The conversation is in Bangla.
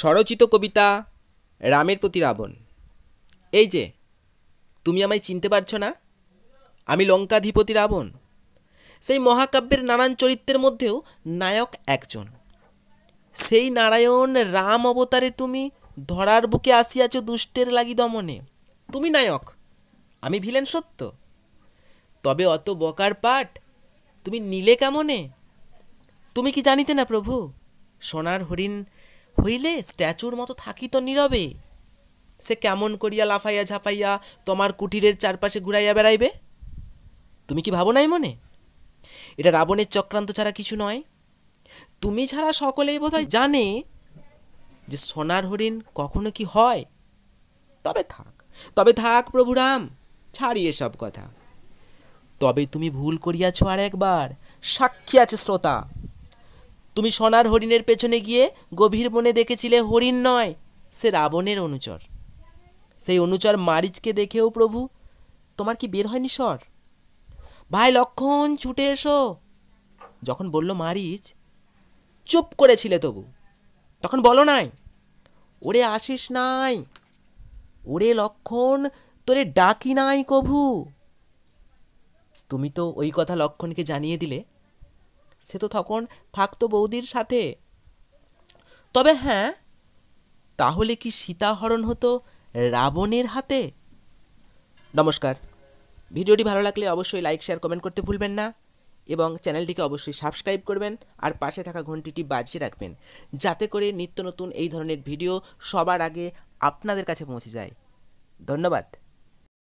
স্বরচিত কবিতা রামের প্রতি রাবণ এই যে তুমি আমায় চিনতে পারছ না আমি লঙ্কাধিপতি রাবণ সেই মহাকাব্যের নানান চরিত্রের মধ্যেও নায়ক একজন সেই নারায়ণ রাম অবতারে তুমি ধরার বুকে আসিয়াছ দুষ্টের লাগি দমনে তুমি নায়ক আমি ভিলেন সত্য তবে অত বকার পাঠ তুমি নিলে কেমনে তুমি কি জানিতে না প্রভু সোনার হরিণ হইলে স্ট্যাচুর মতো থাকি তো নীরবে সে কেমন করিয়া লাফাইয়া ঝাঁপাইয়া তোমার কুটিরের চারপাশে ঘুরাইয়া বেড়াইবে তুমি কি ভাবো নাই মনে এটা রাবণের চক্রান্ত ছাড়া কিছু নয় তুমি ছাড়া সকলেই বোধ জানে যে সোনার হরিণ কখনো কি হয় তবে থাক তবে থাক প্রভুরাম ছাড়ি এসব কথা তবে তুমি ভুল করিয়াছ আর একবার সাক্ষী আছে শ্রোতা তুমি সোনার হরিণের পেছনে গিয়ে গভীর বনে দেখেছিলে হরিণ নয় সে রাবণের অনুচর সেই অনুচর মারিচকে দেখেও প্রভু তোমার কি বের হয়নি স্বর ভাই লক্ষণ ছুটে এসো যখন বলল মারিচ চুপ করেছিলে তবু তখন বলো নাই ওরে আসিস নাই ওরে লক্ষণ তোরে ডাকি নাই কভু তুমি তো ওই কথা লক্ষণকে জানিয়ে দিলে সে তো তখন থাকতো বৌদির সাথে তবে হ্যাঁ তাহলে কি সীতাহরণ হতো রাবণের হাতে নমস্কার ভিডিওটি ভালো লাগলে অবশ্যই লাইক শেয়ার কমেন্ট করতে ভুলবেন না এবং চ্যানেলটিকে অবশ্যই সাবস্ক্রাইব করবেন আর পাশে থাকা ঘন্টিটি বাজিয়ে রাখবেন যাতে করে নিত্য নতুন এই ধরনের ভিডিও সবার আগে আপনাদের কাছে পৌঁছে যায় ধন্যবাদ